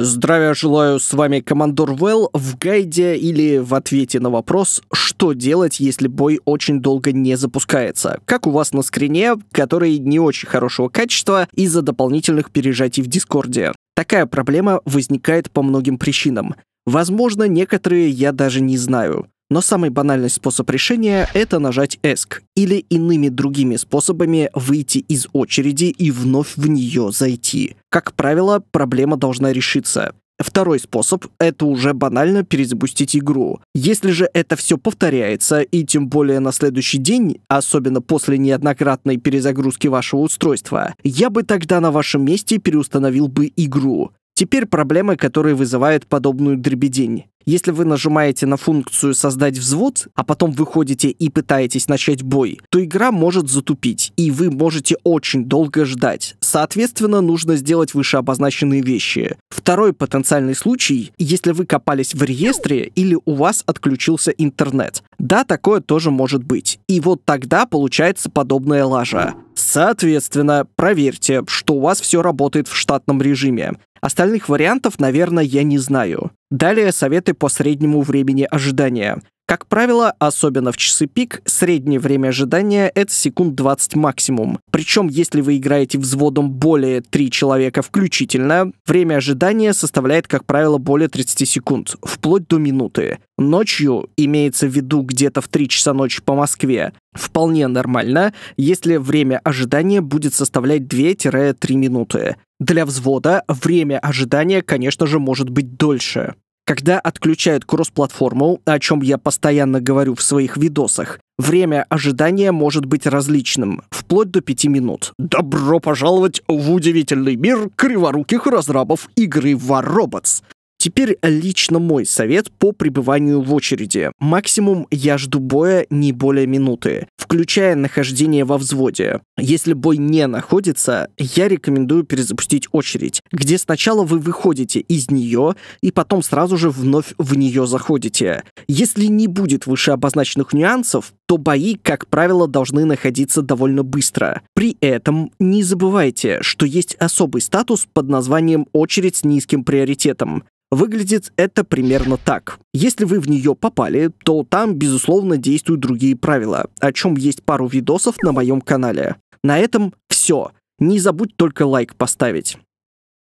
Здравия желаю, с вами Командор Вэлл в гайде или в ответе на вопрос, что делать, если бой очень долго не запускается, как у вас на скрине, который не очень хорошего качества из-за дополнительных пережатий в Дискорде. Такая проблема возникает по многим причинам. Возможно, некоторые я даже не знаю. Но самый банальный способ решения – это нажать ESC или иными другими способами выйти из очереди и вновь в нее зайти. Как правило, проблема должна решиться. Второй способ – это уже банально перезапустить игру. Если же это все повторяется, и тем более на следующий день, особенно после неоднократной перезагрузки вашего устройства, я бы тогда на вашем месте переустановил бы игру. Теперь проблемы, которые вызывают подобную дребедень. Если вы нажимаете на функцию «Создать взвод», а потом выходите и пытаетесь начать бой, то игра может затупить, и вы можете очень долго ждать. Соответственно, нужно сделать вышеобозначенные вещи. Второй потенциальный случай, если вы копались в реестре или у вас отключился интернет. Да, такое тоже может быть. И вот тогда получается подобная лажа. Соответственно, проверьте, что у вас все работает в штатном режиме. Остальных вариантов, наверное, я не знаю. Далее советы по среднему времени ожидания. Как правило, особенно в часы пик, среднее время ожидания — это секунд 20 максимум. Причем, если вы играете взводом более 3 человека включительно, время ожидания составляет, как правило, более 30 секунд, вплоть до минуты. Ночью, имеется в виду где-то в 3 часа ночи по Москве, вполне нормально, если время ожидания будет составлять 2-3 минуты. Для взвода время ожидания, конечно же, может быть дольше. Когда отключают кросс-платформу, о чем я постоянно говорю в своих видосах, время ожидания может быть различным, вплоть до 5 минут. Добро пожаловать в удивительный мир криворуких разрабов игры War Robots. Теперь лично мой совет по пребыванию в очереди. Максимум я жду боя не более минуты, включая нахождение во взводе. Если бой не находится, я рекомендую перезапустить очередь, где сначала вы выходите из нее и потом сразу же вновь в нее заходите. Если не будет выше обозначенных нюансов, то бои, как правило, должны находиться довольно быстро. При этом не забывайте, что есть особый статус под названием «очередь с низким приоритетом». Выглядит это примерно так. Если вы в нее попали, то там, безусловно, действуют другие правила, о чем есть пару видосов на моем канале. На этом все. Не забудь только лайк поставить.